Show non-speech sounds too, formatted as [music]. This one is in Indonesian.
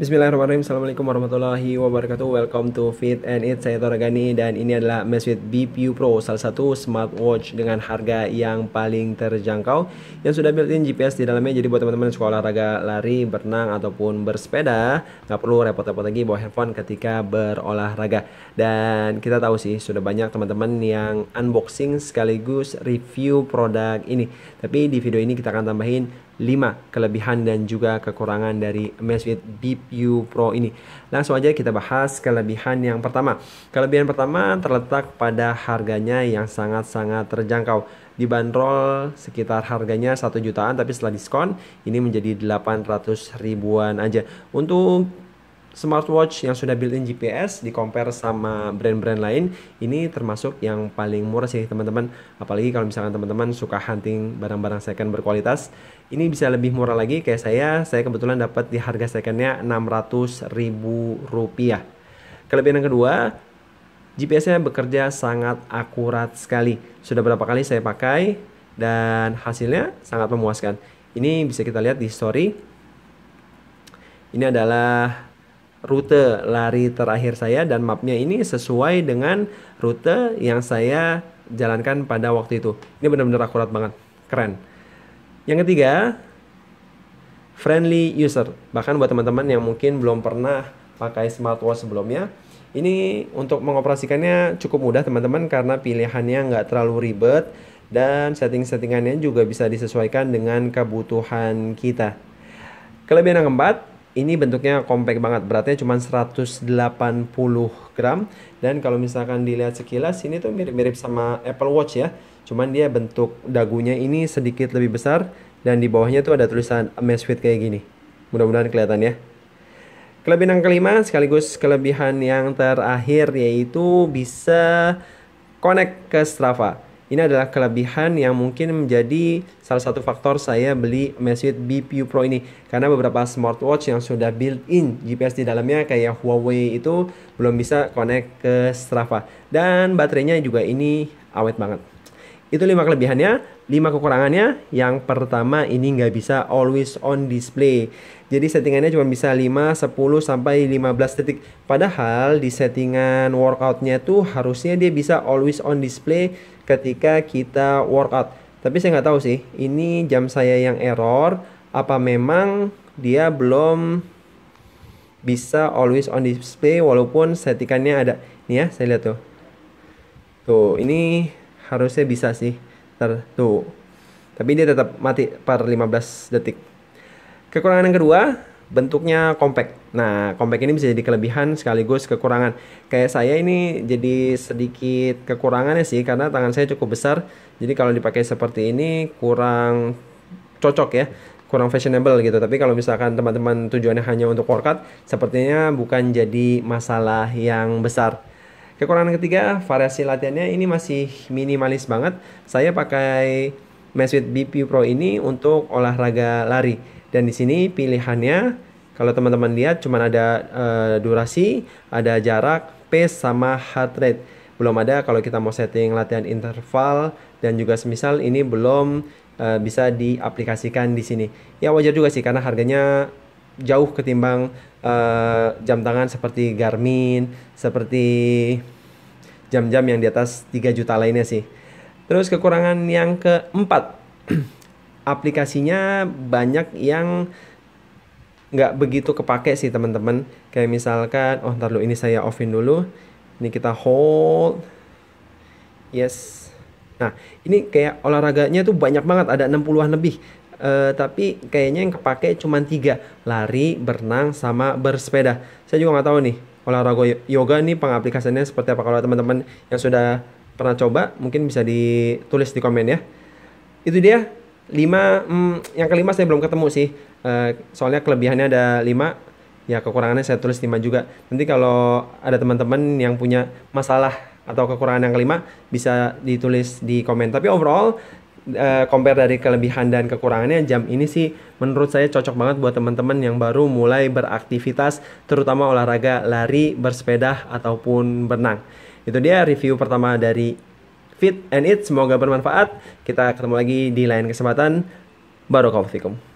Bismillahirrahmanirrahim Assalamualaikum warahmatullahi wabarakatuh Welcome to Fit and It. Saya Toragani dan ini adalah Mesfit BPU Pro Salah satu smartwatch dengan harga yang paling terjangkau Yang sudah built-in GPS di dalamnya Jadi buat teman-teman sekolah olahraga lari, berenang ataupun bersepeda Nggak perlu repot-repot lagi bawa handphone ketika berolahraga Dan kita tahu sih sudah banyak teman-teman yang unboxing sekaligus review produk ini Tapi di video ini kita akan tambahin 5 kelebihan dan juga kekurangan dari Amazfit BPU Pro ini. Langsung aja kita bahas kelebihan yang pertama. Kelebihan pertama terletak pada harganya yang sangat-sangat terjangkau. Dibanderol sekitar harganya 1 jutaan tapi setelah diskon ini menjadi 800 ribuan aja. Untuk smartwatch yang sudah built-in GPS di compare sama brand-brand lain ini termasuk yang paling murah sih teman-teman apalagi kalau misalkan teman-teman suka hunting barang-barang second berkualitas ini bisa lebih murah lagi kayak saya saya kebetulan dapat di harga secondnya 600 ribu rupiah kelebihan yang kedua GPS-nya bekerja sangat akurat sekali sudah berapa kali saya pakai dan hasilnya sangat memuaskan ini bisa kita lihat di story ini adalah rute lari terakhir saya dan mapnya ini sesuai dengan rute yang saya jalankan pada waktu itu. Ini benar-benar akurat banget, keren. Yang ketiga, friendly user. Bahkan buat teman-teman yang mungkin belum pernah pakai smartwatch sebelumnya, ini untuk mengoperasikannya cukup mudah teman-teman karena pilihannya nggak terlalu ribet dan setting-settingannya juga bisa disesuaikan dengan kebutuhan kita. Kelebihan yang keempat, ini bentuknya compact banget beratnya cuma 180 gram dan kalau misalkan dilihat sekilas ini tuh mirip-mirip sama Apple Watch ya cuman dia bentuk dagunya ini sedikit lebih besar dan di bawahnya tuh ada tulisan Amazfit kayak gini mudah-mudahan kelihatan ya kelebihan yang kelima sekaligus kelebihan yang terakhir yaitu bisa connect ke Strava ini adalah kelebihan yang mungkin menjadi salah satu faktor saya beli Amazfit BPU Pro ini karena beberapa smartwatch yang sudah built-in GPS di dalamnya kayak Huawei itu belum bisa connect ke Strava dan baterainya juga ini awet banget. Itu lima kelebihannya, lima kekurangannya. Yang pertama ini nggak bisa always on display. Jadi settingannya cuma bisa 5, 10 sampai 15 detik. Padahal di settingan workoutnya tuh harusnya dia bisa always on display ketika kita workout. Tapi saya nggak tahu sih, ini jam saya yang error apa memang dia belum bisa always on display walaupun settingannya ada. Nih ya, saya lihat tuh. Tuh, ini harusnya bisa sih ter tuh tapi dia tetap mati per 15 detik kekurangan yang kedua bentuknya compact nah compact ini bisa jadi kelebihan sekaligus kekurangan kayak saya ini jadi sedikit kekurangannya sih karena tangan saya cukup besar jadi kalau dipakai seperti ini kurang cocok ya kurang fashionable gitu tapi kalau misalkan teman-teman tujuannya hanya untuk workout sepertinya bukan jadi masalah yang besar Kekurangan ketiga, variasi latihannya ini masih minimalis banget. Saya pakai Mesfit bp Pro ini untuk olahraga lari. Dan di sini pilihannya kalau teman-teman lihat cuma ada e, durasi, ada jarak, pace sama heart rate. Belum ada kalau kita mau setting latihan interval dan juga semisal ini belum e, bisa diaplikasikan di sini. Ya wajar juga sih karena harganya jauh ketimbang uh, jam tangan seperti Garmin, seperti jam-jam yang di atas 3 juta lainnya sih. Terus kekurangan yang keempat, [clears throat] aplikasinya banyak yang nggak begitu kepake sih teman-teman. Kayak misalkan, oh ntar lu ini saya offin dulu, ini kita hold, yes. Nah, ini kayak olahraganya tuh banyak banget, ada 60-an lebih uh, tapi kayaknya yang kepake cuma tiga lari berenang sama bersepeda saya juga nggak tahu nih olahraga yoga nih pengaplikasiannya seperti apa kalau teman-teman yang sudah pernah coba mungkin bisa ditulis di komen ya itu dia lima hmm, yang kelima saya belum ketemu sih uh, soalnya kelebihannya ada lima ya kekurangannya saya tulis lima juga nanti kalau ada teman-teman yang punya masalah atau kekurangan yang kelima bisa ditulis di komen tapi overall Eh, compare dari kelebihan dan kekurangannya jam ini sih menurut saya cocok banget buat teman-teman yang baru mulai beraktivitas terutama olahraga lari, bersepeda ataupun berenang. Itu dia review pertama dari Fit and It. Semoga bermanfaat. Kita ketemu lagi di lain kesempatan. Barokallahu fikum.